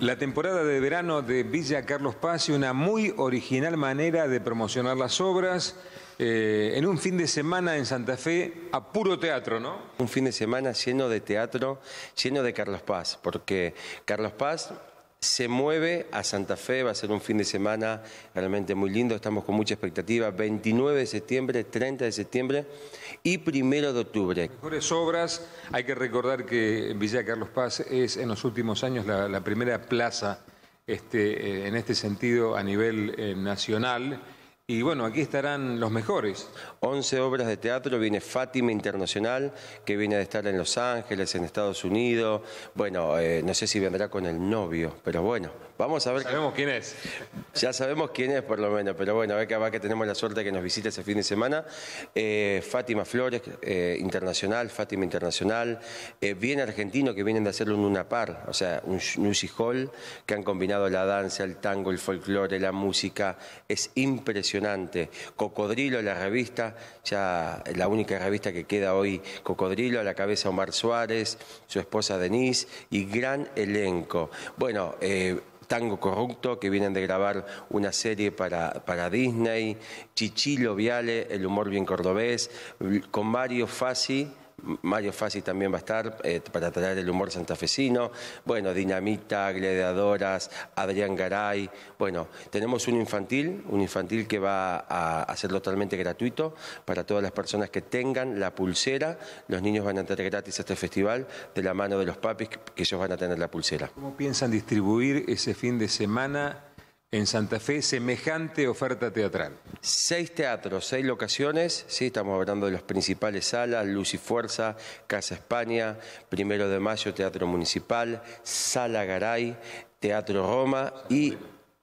La temporada de verano de Villa Carlos Paz y una muy original manera de promocionar las obras eh, en un fin de semana en Santa Fe a puro teatro, ¿no? Un fin de semana lleno de teatro, lleno de Carlos Paz, porque Carlos Paz se mueve a Santa Fe, va a ser un fin de semana realmente muy lindo, estamos con mucha expectativa, 29 de septiembre, 30 de septiembre y primero de octubre. Mejores obras, hay que recordar que Villa Carlos Paz es en los últimos años la, primera plaza este, eh, en este sentido a nivel eh, nacional y bueno, aquí estarán los mejores. 11 obras de teatro, viene Fátima Internacional, que viene de estar en Los Ángeles, en Estados Unidos. Bueno, eh, no sé si vendrá con el novio, pero bueno, vamos a ver. Sabemos quién es. Ya sabemos quién es por lo menos, pero bueno, a ver que, va que tenemos la suerte de que nos visite ese fin de semana. Eh, Fátima Flores eh, Internacional, Fátima Internacional, viene argentino que vienen de hacerlo en una par, o sea, un music hall que han combinado la danza, el tango, el folclore, la música. Es impresionante impresionante. Cocodrilo, la revista, ya la única revista que queda hoy, Cocodrilo, a la cabeza Omar Suárez, su esposa Denise, y gran elenco. Bueno, eh, Tango Corrupto, que vienen de grabar una serie para, para, Disney, Chichilo Viale, El Humor Bien Cordobés, con Mario Fassi, Mario Fácil también va a estar eh, para traer el humor santafesino. Bueno, Dinamita, Gladiadoras, Adrián Garay. Bueno, tenemos un infantil, un infantil que va a, ser totalmente gratuito para todas las personas que tengan la pulsera. Los niños van a tener gratis a este festival de la mano de los papis que ellos van a tener la pulsera. ¿Cómo piensan distribuir ese fin de semana? en Santa Fe semejante oferta teatral. Seis teatros, seis locaciones, sí, estamos hablando de las principales salas, Luz y Fuerza, Casa España, Primero de Mayo, Teatro Municipal, Sala Garay, Teatro Roma y,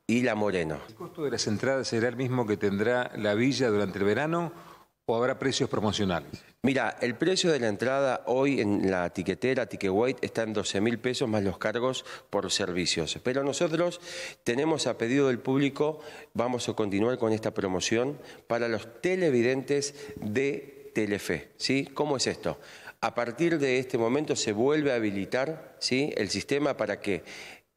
y La Moreno. ¿El costo de las entradas será el mismo que tendrá la villa durante el verano? ¿O habrá precios promocionales? Mira, el precio de la entrada hoy en la tiquetera White, está en 12 mil pesos más los cargos por servicios. Pero nosotros tenemos a pedido del público, vamos a continuar con esta promoción para los televidentes de Telefe. ¿sí? ¿Cómo es esto? A partir de este momento se vuelve a habilitar ¿sí? el sistema para que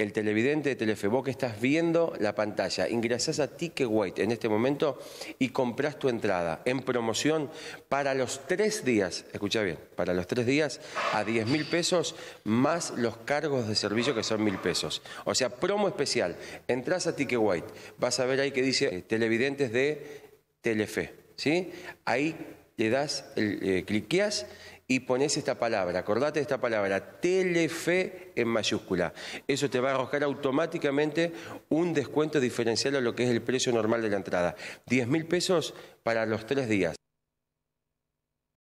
el televidente de Telefe, vos que estás viendo la pantalla, ingresás a White en este momento y compras tu entrada en promoción para los tres días, escucha bien, para los tres días a 10 mil pesos más los cargos de servicio que son mil pesos. O sea, promo especial. Entrás a White, vas a ver ahí que dice eh, televidentes de Telefe, ¿sí? Ahí le das, el, y... Eh, y pones esta palabra, acordate de esta palabra, Telefe en mayúscula. Eso te va a arrojar automáticamente un descuento diferencial a lo que es el precio normal de la entrada. 10 mil pesos para los tres días.